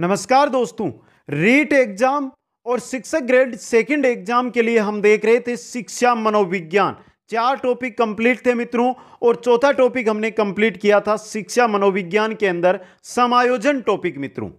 नमस्कार दोस्तों रीट एग्जाम और शिक्षक ग्रेड सेकंड एग्जाम के लिए हम देख रहे थे शिक्षा मनोविज्ञान चार टॉपिक कंप्लीट थे मित्रों और चौथा टॉपिक हमने कंप्लीट किया था शिक्षा मनोविज्ञान के अंदर समायोजन टॉपिक मित्रों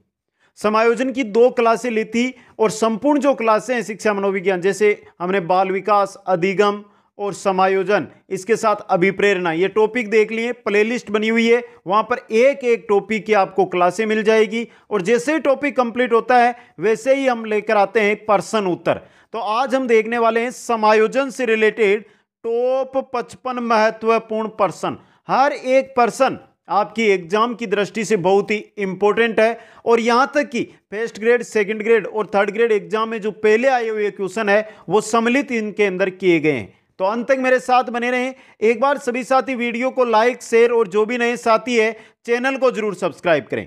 समायोजन की दो क्लासें ली थी और संपूर्ण जो क्लासें हैं शिक्षा मनोविज्ञान जैसे हमने बाल विकास अधिगम और समायोजन इसके साथ अभिप्रेरणा ये टॉपिक देख लिए प्लेलिस्ट बनी हुई है वहाँ पर एक एक टॉपिक की आपको क्लासें मिल जाएगी और जैसे ही टॉपिक कंप्लीट होता है वैसे ही हम लेकर आते हैं पर्सन उत्तर तो आज हम देखने वाले हैं समायोजन से रिलेटेड टॉप पचपन महत्वपूर्ण पर्सन हर एक पर्सन आपकी एग्जाम की दृष्टि से बहुत ही इंपॉर्टेंट है और यहाँ तक कि फर्स्ट ग्रेड सेकंड ग्रेड और थर्ड ग्रेड एग्जाम में जो पहले आए हुए क्वेश्चन है वो सम्मिलित इनके अंदर किए गए हैं तो अंत तक मेरे साथ बने रहें एक बार सभी साथी वीडियो को लाइक शेयर और जो भी नए साथी है चैनल को जरूर सब्सक्राइब करें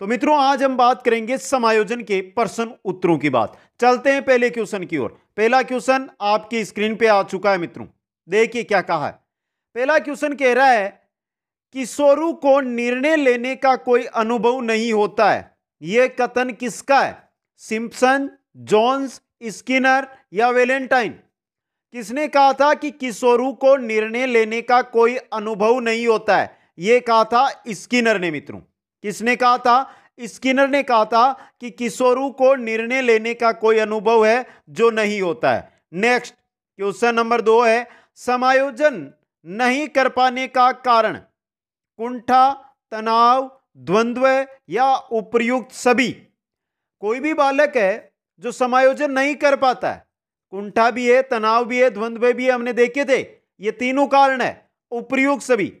तो मित्रों आज हम बात करेंगे समायोजन के प्रश्न उत्तरों की बात चलते हैं पहले क्वेश्चन की ओर पहला क्वेश्चन आपकी स्क्रीन पे आ चुका है मित्रों देखिए क्या कहा है पहला क्वेश्चन कह रहा है कि सोरू को निर्णय लेने का कोई अनुभव नहीं होता है यह कथन किसका है सिम्पसन जॉन्स स्किनर या वेलेंटाइन किसने कहा था कि किशोरू को निर्णय लेने का कोई अनुभव नहीं होता है यह कहा था स्किनर ने मित्रों किसने कहा था स्किनर ने कहा था कि किशोरू को निर्णय लेने का कोई अनुभव है जो नहीं होता है नेक्स्ट क्वेश्चन नंबर दो है समायोजन नहीं कर पाने का कारण कुंठा तनाव द्वंद्व या उपयुक्त सभी कोई भी बालक है जो समायोजन नहीं कर पाता है कुंठा भी है तनाव भी है द्वंद्व भी है हमने देखे थे ये तीनों कारण है उपयुक्त सभी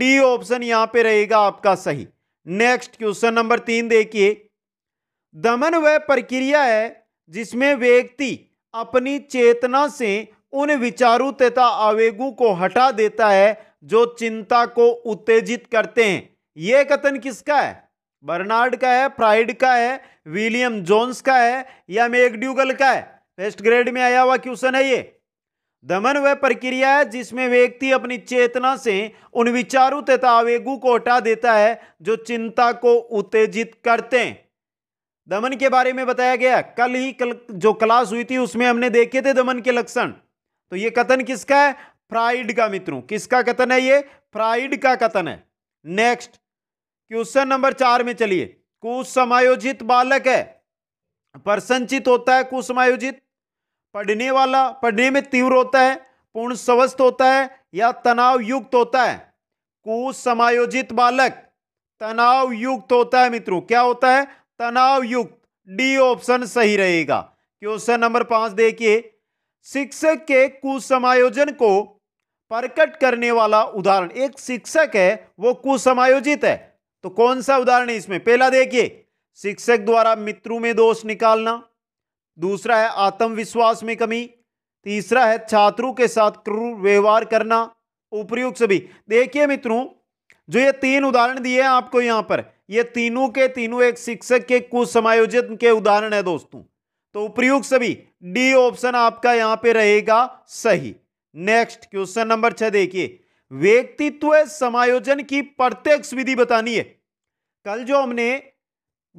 डी ऑप्शन यहां पे रहेगा आपका सही नेक्स्ट क्वेश्चन नंबर तीन देखिए दमन वह प्रक्रिया है जिसमें व्यक्ति अपनी चेतना से उन विचारों तथा आवेगों को हटा देता है जो चिंता को उत्तेजित करते हैं यह कथन किसका है बर्नार्ड का है फ्राइड का है विलियम जोन्स का है या मेगड्यूगल का है टेस्ट ग्रेड में आया हुआ क्वेश्चन है ये दमन वह प्रक्रिया है जिसमें व्यक्ति अपनी चेतना से उन विचारों तथा आवेगों को हटा देता है जो चिंता को उत्तेजित करते हैं दमन के बारे में बताया गया कल ही कल जो क्लास हुई थी उसमें हमने देखे थे दमन के लक्षण तो ये कथन किसका है फ्राइड का मित्रों किसका कथन है ये फ्राइड का कथन है नेक्स्ट क्वेश्चन नंबर चार में चलिए कुछ समायोजित बालक है प्रसंचित होता है कुछ समायोजित पढ़ने वाला पढ़ने में तीव्र होता है पूर्ण स्वस्थ होता है या तनाव युक्त होता है कुसमायोजित बालक तनाव युक्त होता है मित्रों क्या होता है तनाव युक्त डी ऑप्शन सही रहेगा क्वेश्चन नंबर पांच देखिए शिक्षक के कुसमायोजन को प्रकट करने वाला उदाहरण एक शिक्षक है वो कुसमायोजित है तो कौन सा उदाहरण है इसमें पहला देखिए शिक्षक द्वारा मित्रों में दोष निकालना दूसरा है आत्मविश्वास में कमी तीसरा है छात्रों के साथ क्रूर व्यवहार करना उपयुक्त सभी देखिए मित्रों जो ये तीन उदाहरण दिए हैं आपको यहां पर ये तीनों के तीनों एक शिक्षक के कुछ के उदाहरण है दोस्तों तो उपयुक्त सभी डी ऑप्शन आपका यहां पे रहेगा सही नेक्स्ट क्वेश्चन नंबर छह देखिए व्यक्तित्व समायोजन की प्रत्यक्ष विधि बतानी है कल जो हमने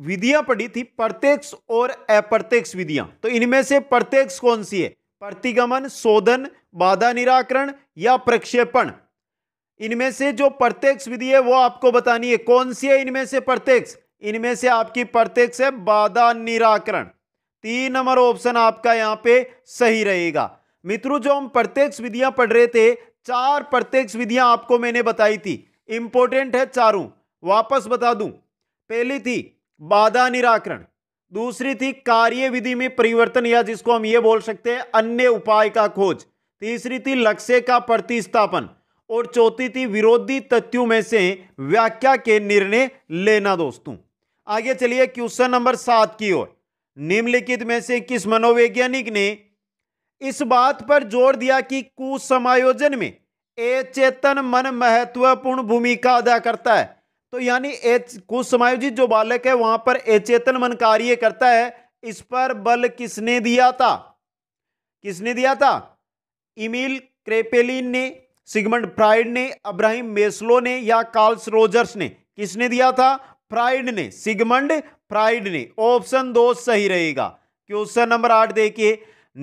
विधियां पढ़ी थी प्रत्यक्ष और अप्रत्यक्ष विधियां तो इनमें से प्रत्यक्ष कौन सी है प्रतिगमन शोधन बाधा निराकरण या प्रक्षेपण इनमें से जो प्रत्यक्ष विधि है वो आपको बतानी है कौन सी है इनमें से प्रत्यक्ष इनमें से आपकी प्रत्यक्ष है बाधा निराकरण तीन नंबर ऑप्शन आपका यहां पे सही रहेगा मित्रों जो हम प्रत्यक्ष विधियां पढ़ रहे थे चार प्रत्यक्ष विधियां आपको मैंने बताई थी इंपॉर्टेंट है चारों वापस बता दूं पहली थी बाधा निराकरण दूसरी थी कार्य विधि में परिवर्तन या जिसको हम ये बोल सकते हैं अन्य उपाय का खोज तीसरी थी लक्ष्य का प्रतिस्थापन और चौथी थी विरोधी तथ्यों में से व्याख्या के निर्णय लेना दोस्तों आगे चलिए क्वेश्चन नंबर सात की ओर निम्नलिखित में से किस मनोवैज्ञानिक ने इस बात पर जोर दिया कि कुसमायोजन में अचेतन मन महत्वपूर्ण भूमिका अदा करता है तो यानी कुछ समायोजित जो बालक है वहां पर अचेतन मन कार्य करता है इस पर बल किसने दिया था किसने दिया था इमिल क्रेपेलिन ने सिगमंड फ्राइड ने अब्राहिम मेस्लो ने या कार्ल्स रोजर्स ने किसने दिया था फ्राइड ने सिगमंड फ्राइड ने ऑप्शन दो सही रहेगा क्वेश्चन नंबर आठ देखिए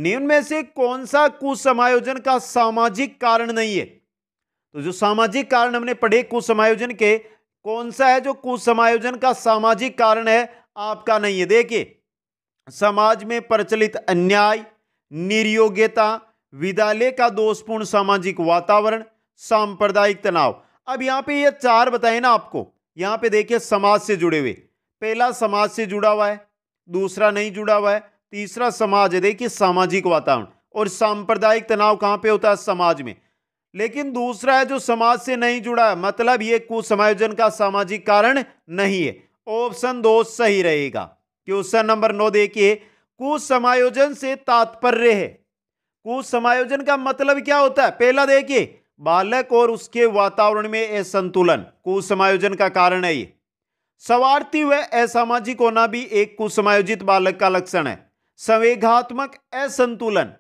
निम्न में से कौन सा कुसमायोजन का सामाजिक कारण नहीं है तो जो सामाजिक कारण हमने पढ़े कुसमायोजन के कौन सा है जो कुसमायोजन का सामाजिक कारण है आपका नहीं है देखिए समाज में प्रचलित अन्याय निर्योग्यता विद्यालय का दोषपूर्ण सामाजिक वातावरण सांप्रदायिक तनाव अब यहां पे ये चार बताए ना आपको यहां पे देखिए समाज से जुड़े हुए पहला समाज से जुड़ा हुआ है दूसरा नहीं जुड़ा हुआ है तीसरा समाज है देखिए सामाजिक वातावरण और सांप्रदायिक तनाव कहां पे होता है समाज में लेकिन दूसरा है जो समाज से नहीं जुड़ा है मतलब ये कुसमायोजन का सामाजिक कारण नहीं है ऑप्शन दो सही रहेगा क्वेश्चन नंबर नौ देखिए कुसमायोजन से तात्पर्य है कुसमायोजन का मतलब क्या होता है पहला देखिए बालक और उसके वातावरण में असंतुलन कुसमायोजन का कारण है ये स्वार्थी व असामाजिक होना भी एक कुसमायोजित बालक का लक्षण है संवेगात्मक असंतुलन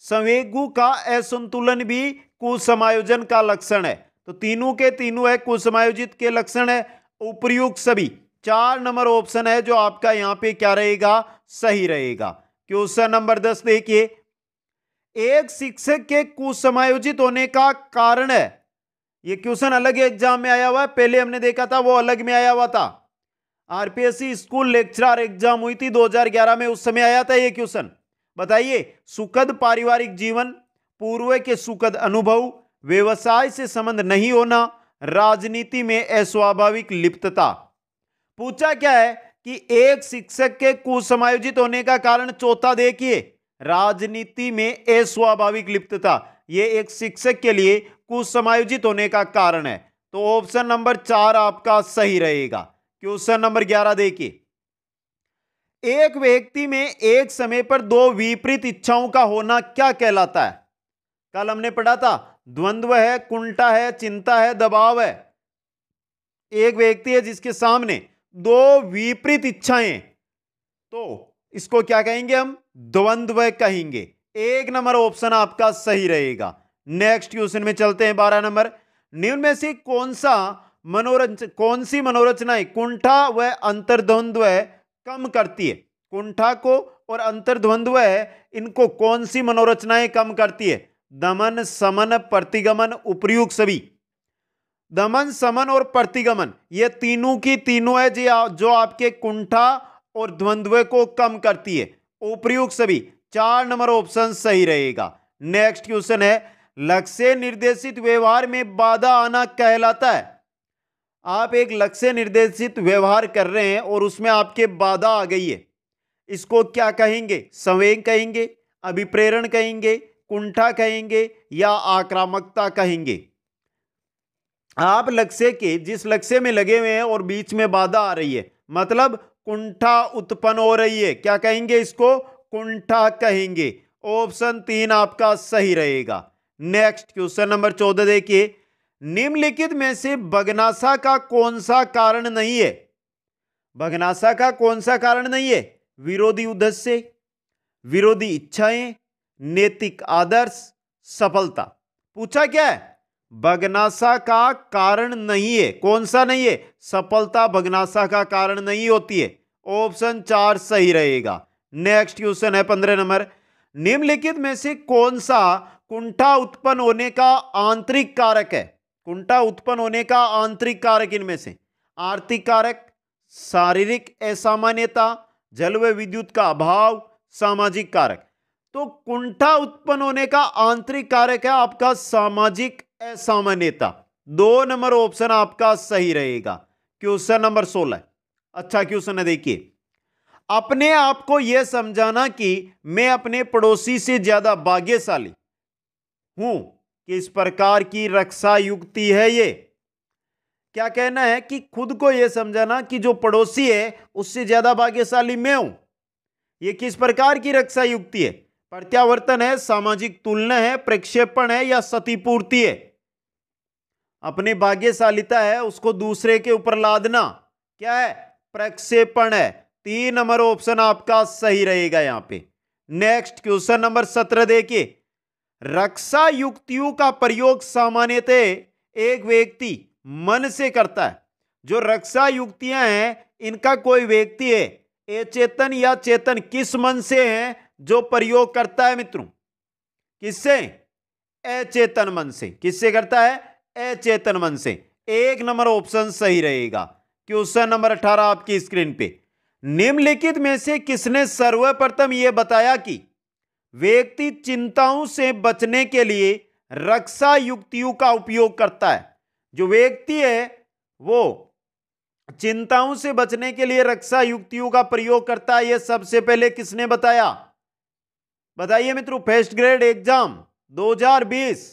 संवेगु का असंतुलन भी कुसमायोजन का लक्षण है तो तीनों के तीनों है कुसमायोजित के लक्षण है उपयुक्त सभी चार नंबर ऑप्शन है जो आपका यहां पे क्या रहेगा सही रहेगा क्वेश्चन नंबर दस देखिए एक शिक्षक के कुसमायोजित होने का कारण है ये क्वेश्चन अलग एग्जाम में आया हुआ है पहले हमने देखा था वो अलग में आया हुआ था आरपीएससी स्कूल लेक्चरार एग्जाम हुई थी 2011 में उस समय आया था ये क्वेश्चन बताइए सुखद पारिवारिक जीवन पूर्व के सुखद अनुभव व्यवसाय से संबंध नहीं होना राजनीति में अस्वाभाविक लिप्तता पूछा क्या है कि एक शिक्षक के कुसमायोजित होने का कारण चौथा देखिए राजनीति में अस्वाभाविक लिप्तता ये एक शिक्षक के लिए कुसमायोजित होने का कारण है तो ऑप्शन नंबर चार आपका सही रहेगा क्वेश्चन नंबर ग्यारह देखिए एक व्यक्ति में एक समय पर दो विपरीत इच्छाओं का होना क्या कहलाता है कल हमने पढ़ा था द्वंद्व है कुंटा है चिंता है दबाव है एक व्यक्ति है जिसके सामने दो विपरीत इच्छाएं तो इसको क्या कहेंगे हम द्वंद्व कहेंगे एक नंबर ऑप्शन आपका सही रहेगा नेक्स्ट क्वेश्चन में चलते हैं बारह नंबर निम्न में से कौन सा मनोरंजन कौन सी मनोरचनाएं कुंठा व अंतर्द्वंद्व है कम करती है कुंठा को और अंतर्द्वंद्व है इनको कौन सी मनोरचनाएं कम करती है दमन समन प्रतिगमन उपयुक्त सभी दमन समन और प्रतिगमन ये तीनों की तीनों है जी जो आपके कुंठा और द्वंद्व को कम करती है उपयुक्त सभी चार नंबर ऑप्शन सही रहेगा नेक्स्ट क्वेश्चन है लक्ष्य निर्देशित व्यवहार में बाधा आना कहलाता है आप एक लक्ष्य निर्देशित व्यवहार कर रहे हैं और उसमें आपके बाधा आ गई है इसको क्या कहेंगे संवेग कहेंगे अभिप्रेरण कहेंगे कुंठा कहेंगे या आक्रामकता कहेंगे आप लक्ष्य के जिस लक्ष्य में लगे हुए हैं और बीच में बाधा आ रही है मतलब कुंठा उत्पन्न हो रही है क्या कहेंगे इसको कुंठा कहेंगे ऑप्शन तीन आपका सही रहेगा नेक्स्ट क्वेश्चन नंबर चौदह देखिए निम्नलिखित में से बगनासा का कौन सा कारण नहीं है भगनासा का कौन सा कारण नहीं है विरोधी उद्देश्य विरोधी इच्छाएं नैतिक आदर्श सफलता पूछा क्या है भगनासा का कारण नहीं है कौन सा नहीं है सफलता भगनासा का कारण नहीं होती है ऑप्शन चार सही रहेगा नेक्स्ट क्वेश्चन है पंद्रह नंबर निम्नलिखित में से कौन सा कुंठा उत्पन्न होने का आंतरिक कारक है कुंठा उत्पन्न होने का आंतरिक कारक इनमें से आर्थिक कारक शारीरिक असामान्यता जल व विद्युत का अभाव सामाजिक कारक तो कुंठा उत्पन्न होने का आंतरिक कारक है आपका सामाजिक असामान्यता दो नंबर ऑप्शन आपका सही रहेगा क्वेश्चन नंबर सोलह अच्छा क्वेश्चन है देखिए अपने आप को यह समझाना कि मैं अपने पड़ोसी से ज्यादा भाग्यशाली हूं किस प्रकार की रक्षा युक्ति है ये क्या कहना है कि खुद को यह समझाना कि जो पड़ोसी है उससे ज्यादा भाग्यशाली मैं हूं यह किस प्रकार की रक्षा युक्ति है प्रत्यावर्तन है सामाजिक तुलना है प्रक्षेपण है या सतीपूर्ति है अपनी भाग्यशालिता है उसको दूसरे के ऊपर लादना क्या है प्रक्षेपण है तीन नंबर ऑप्शन आपका सही रहेगा यहां पे नेक्स्ट क्वेश्चन नंबर सत्रह देखिए रक्षा युक्तियों का प्रयोग सामान्यतः एक व्यक्ति मन से करता है जो रक्षा युक्तियां हैं इनका कोई व्यक्ति है अचेतन या चेतन किस मन से है जो प्रयोग करता है मित्रों किससे अचेतन मन से किससे करता है अचेतन मन से एक नंबर ऑप्शन सही रहेगा क्वेश्चन नंबर अठारह आपकी स्क्रीन पे निम्नलिखित में से किसने सर्वप्रथम यह बताया कि व्यक्ति चिंताओं से बचने के लिए रक्षा युक्तियों का उपयोग करता है जो व्यक्ति है वो चिंताओं से बचने के लिए रक्षा युक्तियों का प्रयोग करता है यह सबसे पहले किसने बताया बताइए मित्रों फर्स्ट ग्रेड एग्जाम 2020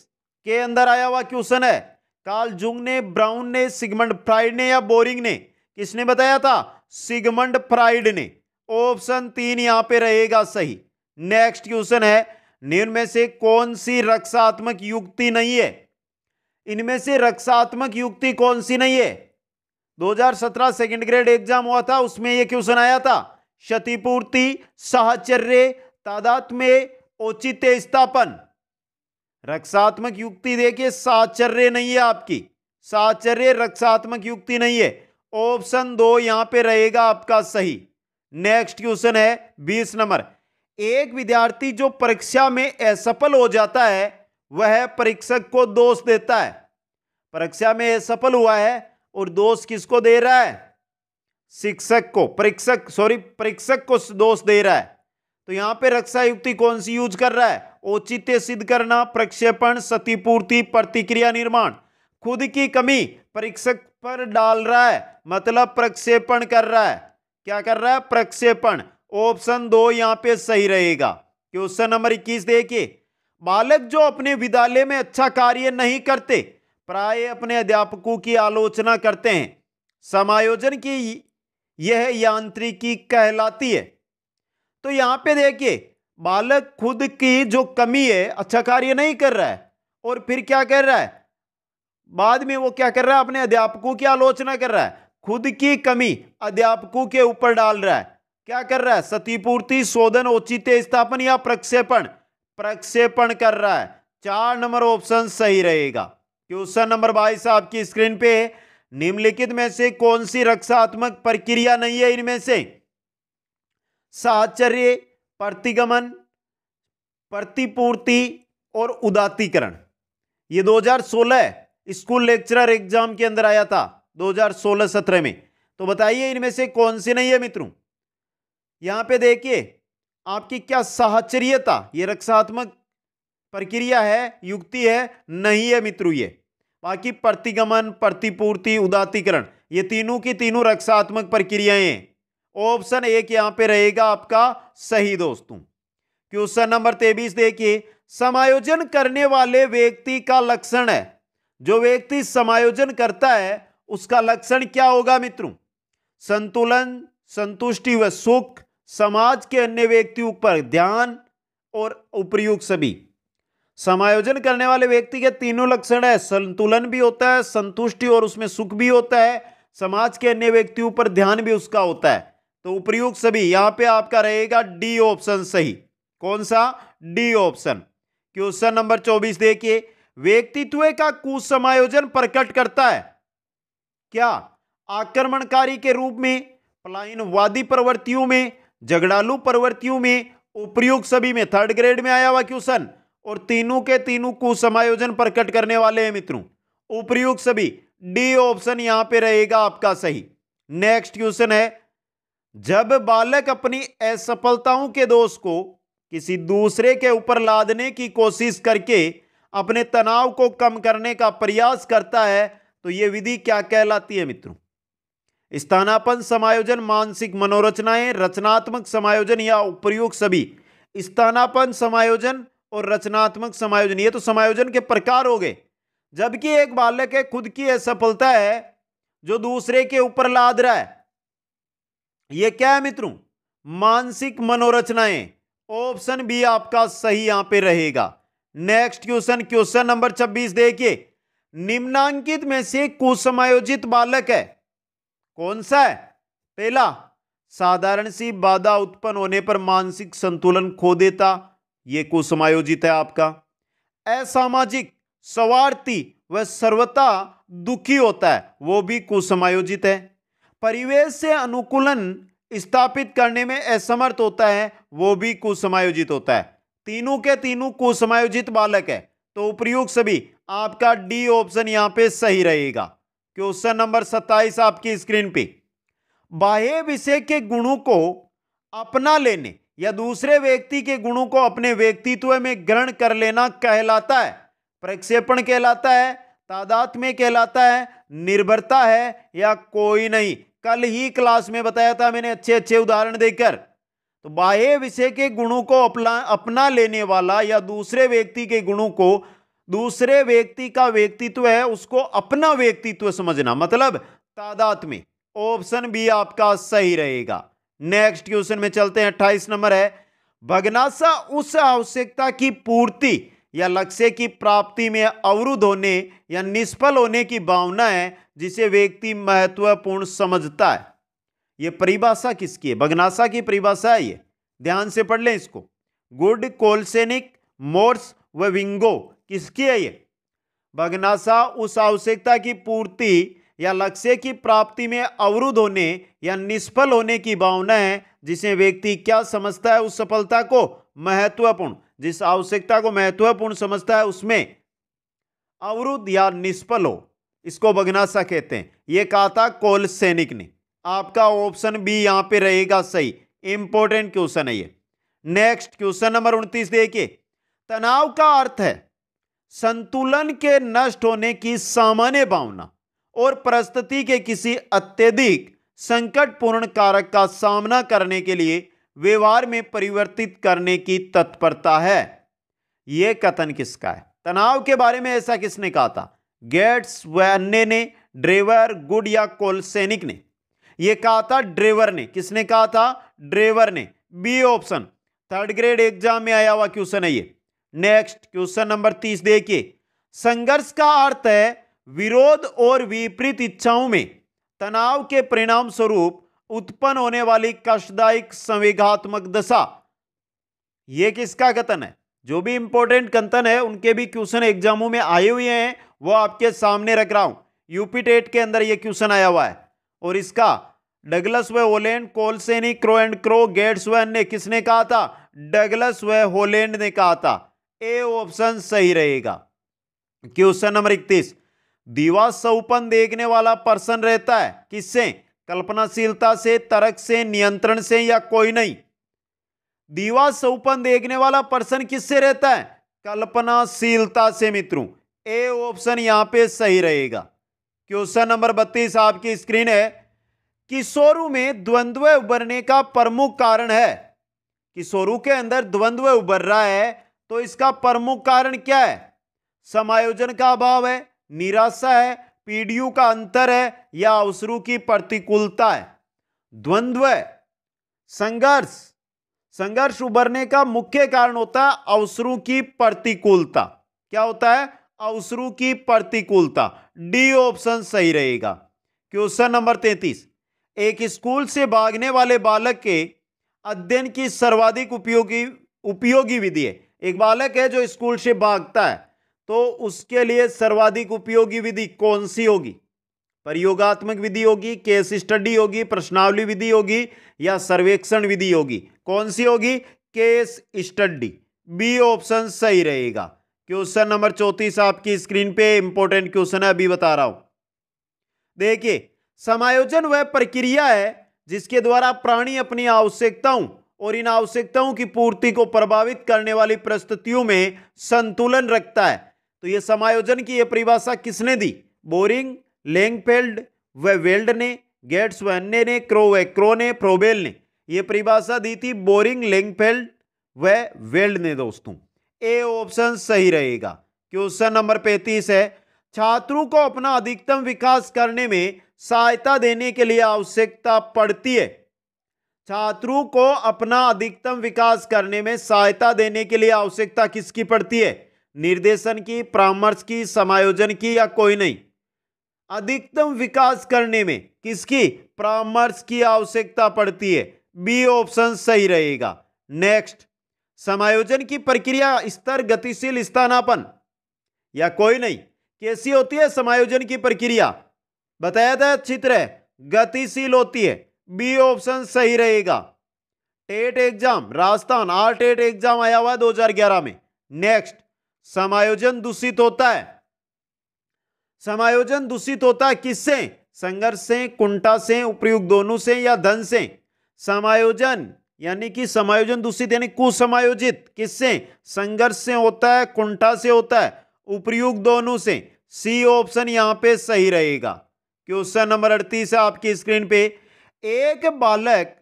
के अंदर आया हुआ क्वेश्चन है काल जुंग ने ब्राउन ने सिगमंड फ्राइड ने या बोरिंग ने किसने बताया था सिगमंड फ्राइड ने ऑप्शन तीन यहां पे रहेगा सही नेक्स्ट क्वेश्चन है निम्न से कौन सी रक्षात्मक युक्ति नहीं है इनमें से रक्षात्मक युक्ति कौन सी नहीं है 2017 सेकंड ग्रेड एग्जाम हुआ था उसमें यह क्वेश्चन आया था क्षतिपूर्ति साहचर्य तादात्म्य औचित्य स्थापन रक्षात्मक युक्ति देखिए साचर्य नहीं है आपकी साचर्य रक्षात्मक युक्ति नहीं है ऑप्शन दो यहां पे रहेगा आपका सही नेक्स्ट क्वेश्चन है बीस नंबर एक विद्यार्थी जो परीक्षा में असफल हो जाता है वह परीक्षक को दोष देता है परीक्षा में असफल हुआ है और दोष किसको दे रहा है शिक्षक को परीक्षक सॉरी परीक्षक को दोष दे रहा है तो यहां पे रक्षा युक्ति कौन सी यूज कर रहा है औचित्य सिद्ध करना प्रक्षेपण क्षतिपूर्ति प्रतिक्रिया निर्माण खुद की कमी परीक्षक पर डाल रहा है मतलब प्रक्षेपण कर रहा है क्या कर रहा है प्रक्षेपण ऑप्शन दो यहां पे सही रहेगा क्वेश्चन नंबर इक्कीस देखिए बालक जो अपने विद्यालय में अच्छा कार्य नहीं करते प्राय अपने अध्यापकों की आलोचना करते हैं समायोजन की यह यांत्रिकी कहलाती है तो यहां पे देखिए बालक खुद की जो कमी है अच्छा कार्य नहीं कर रहा है और फिर क्या कर रहा है बाद में वो क्या कर रहा है अपने अध्यापकों की आलोचना कर रहा है खुद की कमी अध्यापकों के ऊपर डाल रहा है क्या कर रहा है सतीपूर्ति शोधन औचित स्थापन या प्रक्षेपण प्रक्षेपण कर रहा है चार नंबर ऑप्शन सही रहेगा क्वेश्चन नंबर बाईस आपकी स्क्रीन पे निम्नलिखित में से कौन सी रक्षात्मक प्रक्रिया नहीं है इनमें से साचर्य प्रतिगमन प्रतिपूर्ति और उदातीकरण ये 2016 स्कूल लेक्चरर एग्जाम के अंदर आया था 2016-17 में तो बताइए इनमें से कौन सी नहीं है मित्रों यहाँ पे देखिए आपकी क्या साहचर्यता ये रक्षात्मक प्रक्रिया है युक्ति है नहीं है मित्रों ये बाकी प्रतिगमन प्रतिपूर्ति उदातीकरण ये तीनों की तीनों रक्षात्मक प्रक्रियाएं ऑप्शन एक यहाँ पे रहेगा आपका सही दोस्तों क्वेश्चन नंबर तेबीस देखिए समायोजन करने वाले व्यक्ति का लक्षण है जो व्यक्ति समायोजन करता है उसका लक्षण क्या होगा मित्रों संतुलन संतुष्टि व सुख समाज के अन्य व्यक्तियों पर ध्यान और उपयुक्त सभी समायोजन करने वाले व्यक्ति के तीनों लक्षण है संतुलन भी होता है संतुष्टि और उसमें सुख भी होता है समाज के अन्य व्यक्तियों पर ध्यान भी उसका होता है तो उपयुक्त सभी यहां पे आपका रहेगा डी ऑप्शन सही कौन सा डी ऑप्शन क्वेश्चन नंबर चौबीस देखिए व्यक्तित्व का कुसमायोजन प्रकट करता है क्या आक्रमणकारी के रूप में पलायनवादी प्रवृत्तियों में झगड़ालू प्रवृत्तियों में उपयुक्त सभी में थर्ड ग्रेड में आया हुआ क्वेश्चन और तीनों के तीनों को समायोजन प्रकट करने वाले हैं मित्रों उपयुक्त सभी डी ऑप्शन यहां पे रहेगा आपका सही नेक्स्ट क्वेश्चन है जब बालक अपनी असफलताओं के दोष को किसी दूसरे के ऊपर लादने की कोशिश करके अपने तनाव को कम करने का प्रयास करता है तो यह विधि क्या कहलाती है मित्रों स्थानापन समायोजन मानसिक मनोरचनाएं रचनात्मक समायोजन या उपयोग सभी स्थानापन समायोजन और रचनात्मक समायोजन ये तो समायोजन के प्रकार हो गए जबकि एक बालक है खुद की असफलता है जो दूसरे के ऊपर लाद रहा है ये क्या है मित्रों मानसिक मनोरचनाएं ऑप्शन बी आपका सही यहां पे रहेगा नेक्स्ट क्वेश्चन क्वेश्चन नंबर 26 देखिए निम्नांकित में से कुछ समायोजित बालक है कौन सा है पहला साधारण सी बाधा उत्पन्न होने पर मानसिक संतुलन खो देता ये कुसमायोजित है आपका असामाजिक स्वार्थी व सर्वता दुखी होता है वो भी कुसमायोजित है परिवेश से अनुकूलन स्थापित करने में असमर्थ होता है वो भी कुसमायोजित होता है तीनों के तीनों कुसमायोजित बालक है तो उपयुक्त सभी आपका डी ऑप्शन यहां पे सही रहेगा क्वेश्चन नंबर 27 आपकी स्क्रीन पे बाह्य विषय के गुणों को अपना लेने या दूसरे व्यक्ति के गुणों को अपने व्यक्तित्व में ग्रहण कर लेना कहलाता है प्रक्षेपण कहलाता है तादात में कहलाता है निर्भरता है या कोई नहीं कल ही क्लास में बताया था मैंने अच्छे अच्छे उदाहरण देकर तो बाह्य विषय के गुणों को अपना अपना लेने वाला या दूसरे व्यक्ति के गुणों को दूसरे व्यक्ति का व्यक्तित्व है उसको अपना व्यक्तित्व समझना मतलब तादाद में ऑप्शन बी आपका सही रहेगा नेक्स्ट क्वेश्चन में चलते हैं अट्ठाईस नंबर है भगनासा उस आवश्यकता की पूर्ति या लक्ष्य की प्राप्ति में अवरुद्ध होने या निष्फल होने की भावना है जिसे व्यक्ति महत्वपूर्ण समझता है यह परिभाषा किसकी है भगनासा की परिभाषा है ये ध्यान से पढ़ लें इसको गुड कोलसेनिक मोर्स व विंगो किसकी है ये भगनासा उस आवश्यकता की पूर्ति या लक्ष्य की प्राप्ति में अवरुद्ध होने या निष्फल होने की भावना है जिसे व्यक्ति क्या समझता है उस सफलता को महत्वपूर्ण जिस आवश्यकता को महत्वपूर्ण समझता है उसमें अवरुद्ध या निष्फल हो इसको भगनासा कहते हैं यह कहा था कोल सैनिक ने आपका ऑप्शन बी यहां पे रहेगा सही इंपॉर्टेंट क्वेश्चन है ये नेक्स्ट क्वेश्चन नंबर उन्तीस देखिए तनाव का अर्थ है संतुलन के नष्ट होने की सामान्य भावना और परिस्थिति के किसी अत्यधिक संकटपूर्ण कारक का सामना करने के लिए व्यवहार में परिवर्तित करने की तत्परता है यह कथन किसका है तनाव के बारे में ऐसा किसने कहा था गेट्स व अन्य ने ड्रेवर गुड या कोलसेनिक ने यह कहा था ड्रेवर ने किसने कहा था ड्रेवर ने B option third grade exam में आया हुआ क्वेश्चन है यह नेक्स्ट क्वेश्चन नंबर तीस देखिए संघर्ष का अर्थ है विरोध और विपरीत इच्छाओं में तनाव के परिणाम स्वरूप उत्पन्न होने वाली कष्टदायक संविघात्मक दशा यह किसका कथन है जो भी इंपॉर्टेंट कथन है उनके भी क्वेश्चन एग्जामों में आए हुए हैं वो आपके सामने रख रहा हूं यूपी टेट के अंदर यह क्वेश्चन आया हुआ है और इसका डगलस व होलैंड कोलसेनी क्रो एंड क्रो गेट्स व अन्य किसने कहा था डगलस व होलैंड ने कहा था ए ऑप्शन सही रहेगा क्वेश्चन नंबर इकतीस दीवा सौपन देखने वाला पर्सन रहता है किससे कल्पनाशीलता से तर्क से नियंत्रण से या कोई नहीं दीवा सौपन देखने वाला पर्सन किससे रहता है कल्पनाशीलता से मित्रों ए ऑप्शन यहां पे सही रहेगा क्वेश्चन नंबर बत्तीस आपकी स्क्रीन है किशोरू में द्वंद्व उभरने का प्रमुख कारण है किशोरू के अंदर द्वंद्व उभर रहा है तो इसका प्रमुख कारण क्या है समायोजन का अभाव है निराशा है पीडीयू का अंतर है या अवसरों की प्रतिकूलता है द्वंद्व संघर्ष संघर्ष उभरने का मुख्य कारण होता है अवसरों की प्रतिकूलता क्या होता है अवसरों की प्रतिकूलता डी ऑप्शन सही रहेगा क्वेश्चन नंबर तैतीस एक स्कूल से भागने वाले बालक के अध्ययन की सर्वाधिक उपयोगी उपयोगी विधि है एक बालक है जो स्कूल से भागता है तो उसके लिए सर्वाधिक उपयोगी विधि कौन सी होगी प्रयोगात्मक विधि होगी केस स्टडी होगी प्रश्नावली विधि होगी या सर्वेक्षण विधि होगी कौन सी होगी केस स्टडी बी ऑप्शन सही रहेगा क्वेश्चन नंबर चौतीस आपकी स्क्रीन पे इंपॉर्टेंट क्वेश्चन है अभी बता रहा हूं देखिए समायोजन वह प्रक्रिया है जिसके द्वारा प्राणी अपनी आवश्यकताओं और इन आवश्यकताओं की पूर्ति को प्रभावित करने वाली परिस्थितियों में संतुलन रखता है तो यह समायोजन की यह परिभाषा किसने दी बोरिंग लेंगफेल्ड व वेल्ड ने गेट्स व अन्य ने क्रो व क्रो ने प्रोबेल ने यह परिभाषा दी थी बोरिंग लेंगफेल्ड व वेल्ड ने दोस्तों ए ऑप्शन सही रहेगा क्वेश्चन नंबर पैंतीस है छात्रों को अपना अधिकतम विकास करने में सहायता देने के लिए आवश्यकता पड़ती है छात्रों को अपना अधिकतम विकास करने में सहायता देने के लिए आवश्यकता किसकी पड़ती है निर्देशन की परामर्श की समायोजन की या कोई नहीं अधिकतम विकास करने में किसकी परामर्श की आवश्यकता पड़ती है बी ऑप्शन सही रहेगा नेक्स्ट समायोजन की प्रक्रिया स्तर गतिशील स्थानापन या कोई नहीं कैसी होती है समायोजन की प्रक्रिया बताया था चित्र गतिशील होती है बी ऑप्शन सही रहेगा TET exam Rajasthan R TET exam आया हुआ है 2011 में नेक्स्ट समायोजन दूषित होता है समायोजन दूषित होता है किससे संघर्ष से कुंठा से उपयुक्त दोनों से या धन से समायोजन यानी कि समायोजन दूषित यानी कुसमायोजित किससे संघर्ष से होता है कुंठा से होता है उपयुक्त दोनों से सी ऑप्शन यहां पे सही रहेगा क्वेश्चन नंबर अड़तीस है आपकी स्क्रीन पे एक बालक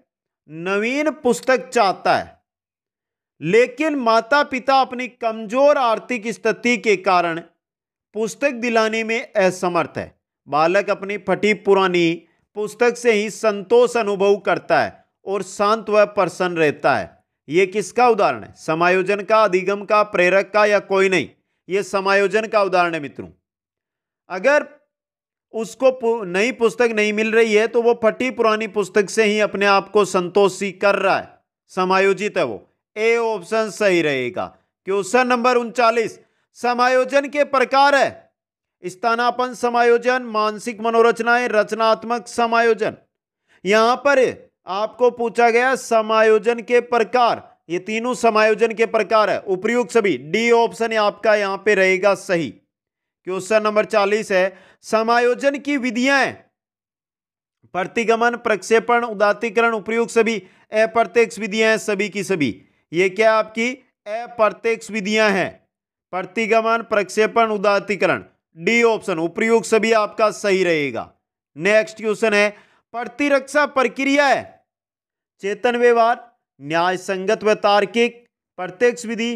नवीन पुस्तक चाहता है लेकिन माता पिता अपनी कमजोर आर्थिक स्थिति के कारण पुस्तक दिलाने में असमर्थ है बालक अपनी फटी पुरानी पुस्तक से ही संतोष अनुभव करता है और शांत व प्रसन्न रहता है ये किसका उदाहरण है समायोजन का अधिगम का प्रेरक का या कोई नहीं ये समायोजन का उदाहरण है मित्रों अगर उसको नई पुस्तक नहीं मिल रही है तो वो फटी पुरानी पुस्तक से ही अपने आप को संतोषी कर रहा है समायोजित है वो ए ऑप्शन सही रहेगा क्वेश्चन नंबर उनचालीस समायोजन के प्रकार है स्थानापन समायोजन मानसिक मनोरचनाएं रचनात्मक समायोजन यहां पर आपको पूछा गया समायोजन के प्रकार ये तीनों समायोजन के प्रकार है उपयुक्त सभी डी ऑप्शन आपका यहां पे रहेगा सही क्वेश्चन नंबर चालीस है समायोजन की विधियां प्रतिगमन प्रक्षेपण उदातीकरण उपयोग सभी अप्रत्यक्ष विधियां हैं सभी की सभी ये क्या आपकी अप्रत्यक्ष विधियां हैं प्रतिगमन प्रक्षेपण उदातीकरण डी ऑप्शन उपयोग सभी आपका सही रहेगा नेक्स्ट क्वेश्चन है प्रतिरक्षा प्रक्रिया है चेतन व्यवहार न्याय संगत व तार्किक प्रत्यक्ष विधि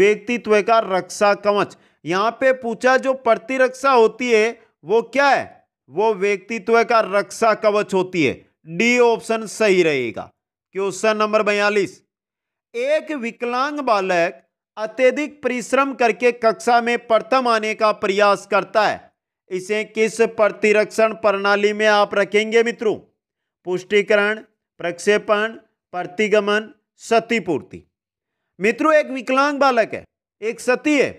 व्यक्तित्व का रक्षा कवच यहाँ पे पूछा जो प्रतिरक्षा होती है वो क्या है वो व्यक्तित्व का रक्षा कवच होती है डी ऑप्शन सही रहेगा क्वेश्चन नंबर बयालीस एक विकलांग बालक अत्यधिक परिश्रम करके कक्षा में प्रथम आने का प्रयास करता है इसे किस प्रतिरक्षण प्रणाली में आप रखेंगे मित्रों पुष्टिकरण प्रक्षेपण प्रतिगमन सतीपूर्ति मित्रों एक विकलांग बालक है एक सती है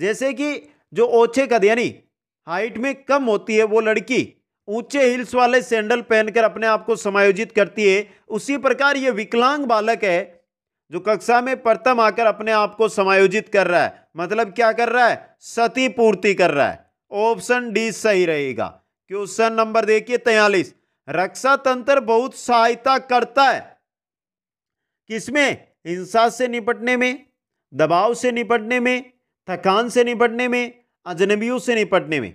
जैसे कि जो ओछे कद यानी हाइट में कम होती है वो लड़की ऊंचे हिल्स वाले सैंडल पहनकर अपने आप को समायोजित करती है उसी प्रकार ये विकलांग बालक है जो कक्षा में प्रथम आकर अपने आप को समायोजित कर रहा है मतलब क्या कर रहा है सती पूर्ति कर रहा है ऑप्शन डी सही रहेगा क्वेश्चन नंबर देखिए तयालीस रक्षा तंत्र बहुत सहायता करता है किसमें हिंसा से निपटने में दबाव से निपटने में थकान से निपटने में अजनबियों से निपटने में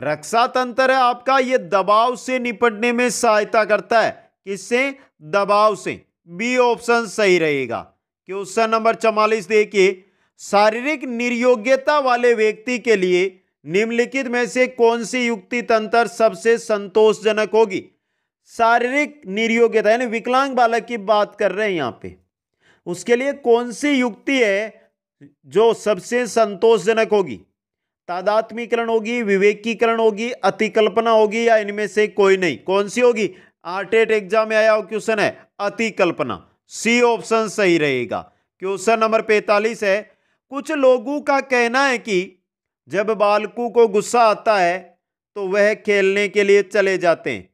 रक्षा तंत्र है आपका ये दबाव से निपटने में सहायता करता है किससे दबाव से बी ऑप्शन सही रहेगा क्वेश्चन नंबर चवालीस देखिए शारीरिक निर्योग्यता वाले व्यक्ति के लिए निम्नलिखित में से कौन सी युक्ति तंत्र सबसे संतोषजनक होगी शारीरिक निर्योग्यता यानी विकलांग बालक की बात कर रहे हैं यहाँ पे उसके लिए कौन सी युक्ति है जो सबसे संतोषजनक होगी तादात्मीकरण होगी विवेकीकरण होगी अतिकल्पना होगी या इनमें से कोई नहीं कौन सी होगी आर्टेट एग्जाम e में आया हुआ क्वेश्चन है अतिकल्पना सी ऑप्शन सही रहेगा क्वेश्चन नंबर पैंतालीस है कुछ लोगों का कहना है कि जब बालकों को गुस्सा आता है तो वह खेलने के लिए चले जाते हैं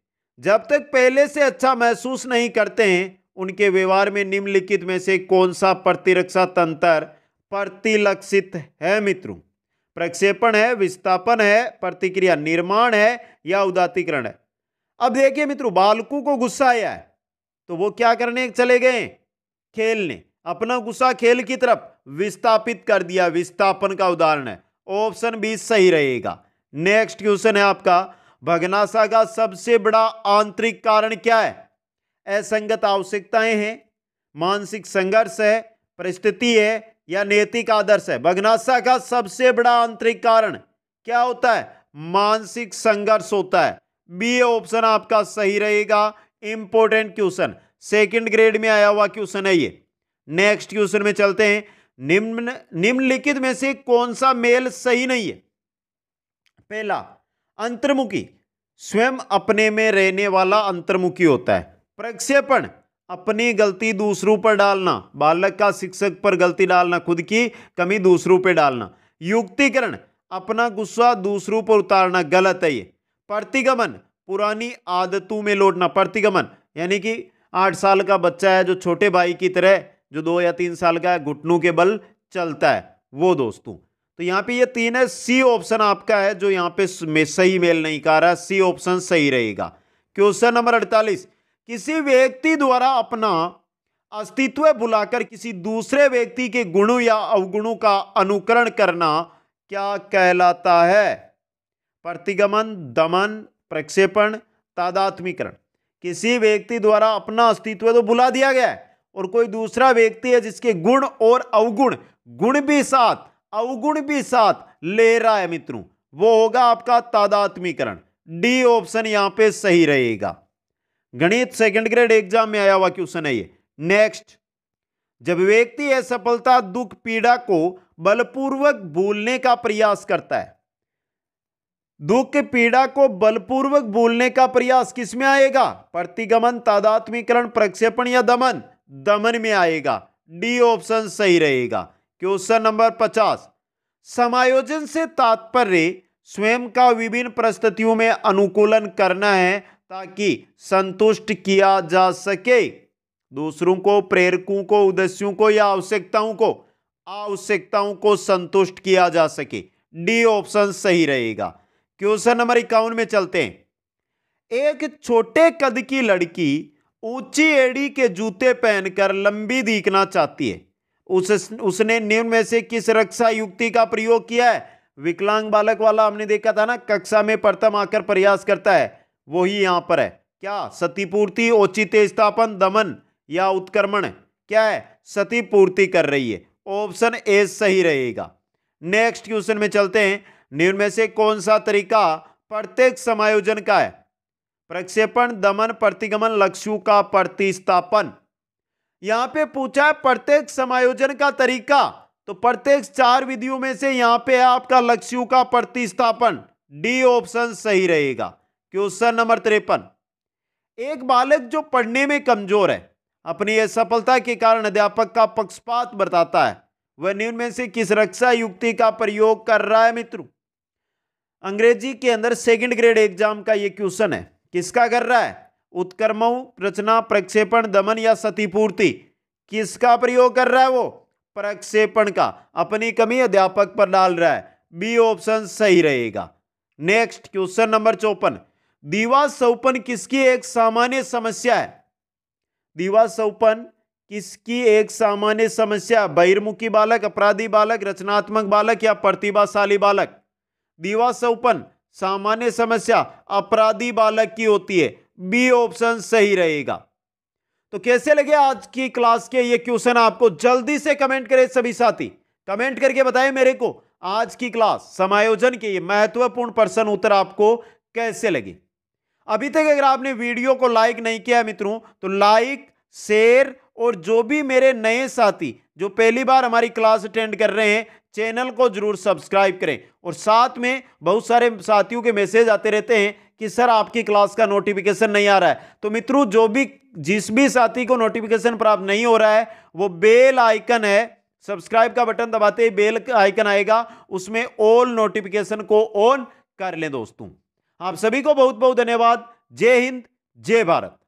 जब तक पहले से अच्छा महसूस नहीं करते हैं उनके व्यवहार में निम्नलिखित में से कौन सा प्रतिरक्षा तंत्र प्रतिलक्षित है मित्रों प्रक्षेपण है विस्थापन है प्रतिक्रिया निर्माण है या उदातिकरण है अब देखिए मित्रों बालकों को गुस्सा आया है तो वो क्या करने चले गए खेलने अपना गुस्सा खेल की तरफ विस्थापित कर दिया विस्थापन का उदाहरण है ऑप्शन बी सही रहेगा नेक्स्ट क्वेश्चन है आपका भगनाशा का सबसे बड़ा आंतरिक कारण क्या है असंगत आवश्यकताएं हैं मानसिक संघर्ष है परिस्थिति है या नैतिक आदर्श है भगनाशा का सबसे बड़ा आंतरिक कारण क्या होता है मानसिक संघर्ष होता है बी ऑप्शन आपका सही रहेगा इंपॉर्टेंट क्वेश्चन सेकंड ग्रेड में आया हुआ क्वेश्चन है ये नेक्स्ट क्वेश्चन में चलते हैं निम्न निम्नलिखित में से कौन सा मेल सही नहीं है पहला अंतर्मुखी स्वयं अपने में रहने वाला अंतर्मुखी होता है प्रक्षेपण अपनी गलती दूसरों पर डालना बालक का शिक्षक पर गलती डालना खुद की कमी दूसरों पर डालना युक्तिकरण अपना गुस्सा दूसरों पर उतारना गलत है ये प्रतिगमन पुरानी आदतों में लौटना प्रतिगमन यानी कि आठ साल का बच्चा है जो छोटे भाई की तरह जो दो या तीन साल का है घुटनों के बल चलता है वो दोस्तों तो यहाँ पे ये तीन है सी ऑप्शन आपका है जो यहाँ पे सही मेल नहीं कर रहा सी ऑप्शन सही रहेगा क्वेश्चन नंबर अड़तालीस किसी व्यक्ति द्वारा अपना अस्तित्व बुलाकर किसी दूसरे व्यक्ति के गुणों या अवगुणों का अनुकरण करना क्या कहलाता है प्रतिगमन दमन प्रक्षेपण तादात्मीकरण किसी व्यक्ति द्वारा अपना अस्तित्व तो बुला दिया गया है और कोई दूसरा व्यक्ति है जिसके गुण और अवगुण गुण भी साथ अवगुण भी साथ ले रहा है मित्रों वो होगा आपका तादात्मीकरण डी ऑप्शन यहां पे सही रहेगा गणित सेकंड ग्रेड एग्जाम में आया हुआ क्वेश्चन है ये नेक्स्ट जब व्यक्ति असफलता दुख पीड़ा को बलपूर्वक भूलने का प्रयास करता है दुख पीड़ा को बलपूर्वक भूलने का प्रयास किसमें आएगा प्रतिगमन तादात्मीकरण प्रक्षेपण या दमन दमन में आएगा डी ऑप्शन सही रहेगा क्वेश्चन नंबर पचास समायोजन से तात्पर्य स्वयं का विभिन्न परिस्थितियों में अनुकूलन करना है ताकि संतुष्ट किया जा सके दूसरों को प्रेरकों को उद्देश्यों को या आवश्यकताओं को आवश्यकताओं को संतुष्ट किया जा सके डी ऑप्शन सही रहेगा क्वेश्चन नंबर इक्यावन में चलते हैं एक छोटे कद की लड़की ऊंची एड़ी के जूते पहनकर लंबी दिखना चाहती है उस उसने निम्न में से किस रक्षा युक्ति का प्रयोग किया है विकलांग बालक वाला हमने देखा था ना कक्षा में प्रथम आकर प्रयास करता है वही यहाँ पर है क्या सतीपूर्ति औचित्य स्थापन दमन या उत्क्रमण क्या है सतीपूर्ति कर रही है ऑप्शन ए सही रहेगा नेक्स्ट क्वेश्चन में चलते हैं निम्न में से कौन सा तरीका प्रत्येक समायोजन का है प्रक्षेपण दमन प्रतिगमन लक्ष्यों का प्रतिस्थापन यहां पे पूछा है प्रत्येक समायोजन का तरीका तो प्रत्येक चार विधियों में से यहां पे है आपका लक्ष्यों का प्रतिस्थापन डी ऑप्शन सही रहेगा क्वेश्चन नंबर तिरपन एक बालक जो पढ़ने में कमजोर है अपनी असफलता के कारण अध्यापक का पक्षपात बताता है वह निम्न में से किस रक्षा युक्ति का प्रयोग कर रहा है मित्रों अंग्रेजी के अंदर सेकंड ग्रेड एग्जाम का यह क्वेश्चन है किसका कर रहा है उत्कर्मों रचना प्रक्षेपण दमन या सतीपूर्ति किसका प्रयोग कर रहा है वो प्रक्षेपण का अपनी कमी अध्यापक पर डाल रहा है बी ऑप्शन सही रहेगा नेक्स्ट क्वेश्चन नंबर चौपन दीवा सौपन किसकी एक सामान्य समस्या है दीवा सौपन किसकी एक सामान्य समस्या बहिर्मुखी बालक अपराधी बालक रचनात्मक बालक या प्रतिभाशाली बालक दीवा सौपन सामान्य समस्या अपराधी बालक की होती है बी ऑप्शन सही रहेगा तो कैसे लगे आज की क्लास के ये क्वेश्चन आपको जल्दी से कमेंट करें सभी साथी कमेंट करके बताएं मेरे को आज की क्लास समायोजन के ये महत्वपूर्ण प्रश्न उत्तर आपको कैसे लगे अभी तक अगर आपने वीडियो को लाइक नहीं किया है मित्रों तो लाइक शेयर और जो भी मेरे नए साथी जो पहली बार हमारी क्लास अटेंड कर रहे हैं चैनल को जरूर सब्सक्राइब करें और साथ में बहुत सारे साथियों के मैसेज आते रहते हैं कि सर आपकी क्लास का नोटिफिकेशन नहीं आ रहा है तो मित्रों जो भी जिस भी साथी को नोटिफिकेशन प्राप्त नहीं हो रहा है वो बेल आइकन है सब्सक्राइब का बटन दबाते ही बेल आइकन आएगा उसमें ऑल नोटिफिकेशन को ऑन कर लें दोस्तों आप सभी को बहुत बहुत धन्यवाद जय हिंद जय भारत